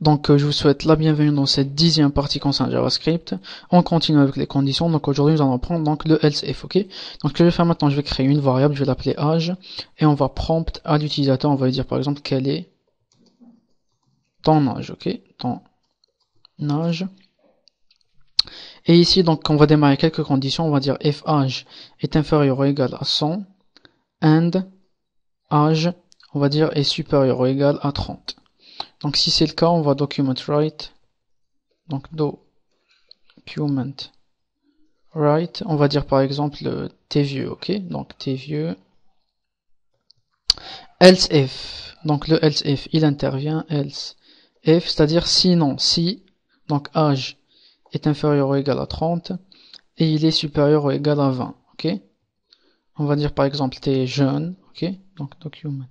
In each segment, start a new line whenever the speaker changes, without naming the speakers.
Donc euh, je vous souhaite la bienvenue dans cette dixième partie concernant JavaScript. On continue avec les conditions. Donc aujourd'hui nous allons prendre donc le else if. Ok. Donc ce que je vais faire maintenant, je vais créer une variable, je vais l'appeler age et on va prompt à l'utilisateur. On va lui dire par exemple quel est ton âge. Ok. Ton âge. Et ici donc on va démarrer quelques conditions. On va dire if age est inférieur ou égal à 100 and age on va dire est supérieur ou égal à 30. Donc si c'est le cas, on va document write. Donc document write. On va dire par exemple vieux », ok Donc vieux ».« else if. Donc le else if, il intervient else if, c'est-à-dire sinon, si donc âge est inférieur ou égal à 30 et il est supérieur ou égal à 20, ok On va dire par exemple t'es jeune, ok Donc document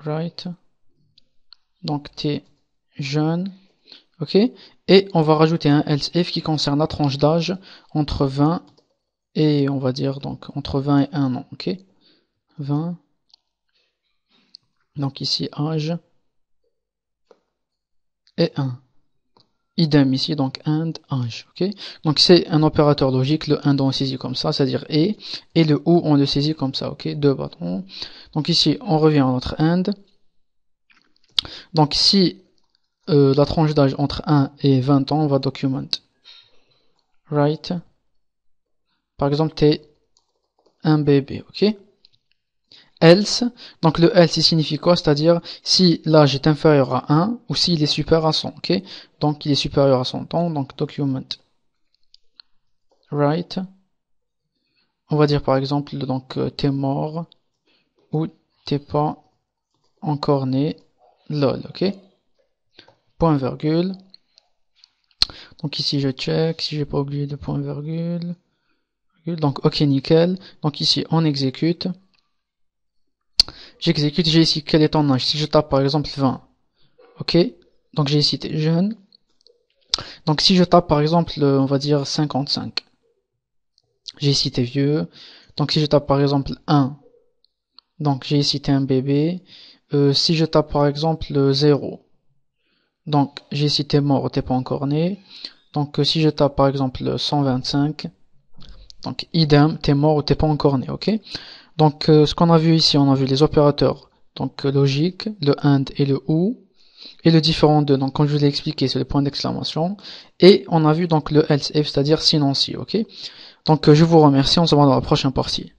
write donc t jeune, ok Et on va rajouter un else if qui concerne la tranche d'âge entre 20 et on va dire donc entre 20 et 1 an, ok 20, donc ici âge et 1. Idem ici, donc and, âge, ok Donc c'est un opérateur logique, le and on le saisit comme ça, c'est-à-dire et, et le ou on le saisit comme ça, ok Deux bâtons. Donc ici, on revient à notre and, donc si euh, la tranche d'âge entre 1 et 20 ans, on va document. Right. Par exemple, t'es un bébé, ok Else, donc le else il signifie quoi C'est-à-dire si l'âge est inférieur à 1 ou s'il est supérieur à 100, ok Donc il est supérieur à 100 ans, donc document. Right. On va dire par exemple, donc euh, t'es mort ou t'es pas encore né lol, ok Point virgule. Donc ici je check, si j'ai pas oublié de point virgule. Donc ok nickel. Donc ici on exécute. J'exécute, j'ai ici quel est ton âge. Si je tape par exemple 20, ok Donc j'ai ici jeune. Donc si je tape par exemple, euh, on va dire 55, j'ai ici vieux. Donc si je tape par exemple 1, donc j'ai ici t'es un bébé. Euh, si je tape par exemple 0, euh, donc j'ai cité mort, t'es pas encore né. Donc euh, si je tape par exemple 125, donc idem, t'es mort ou t'es pas encore né, ok Donc ce qu'on a vu ici, on a vu les opérateurs, donc logique, le AND et le OU, et le différent de, donc comme je vous l'ai expliqué, c'est le point d'exclamation, et on a vu donc le ELSE, c'est-à-dire sinon si, ok Donc je vous remercie, on se voit dans la prochaine partie.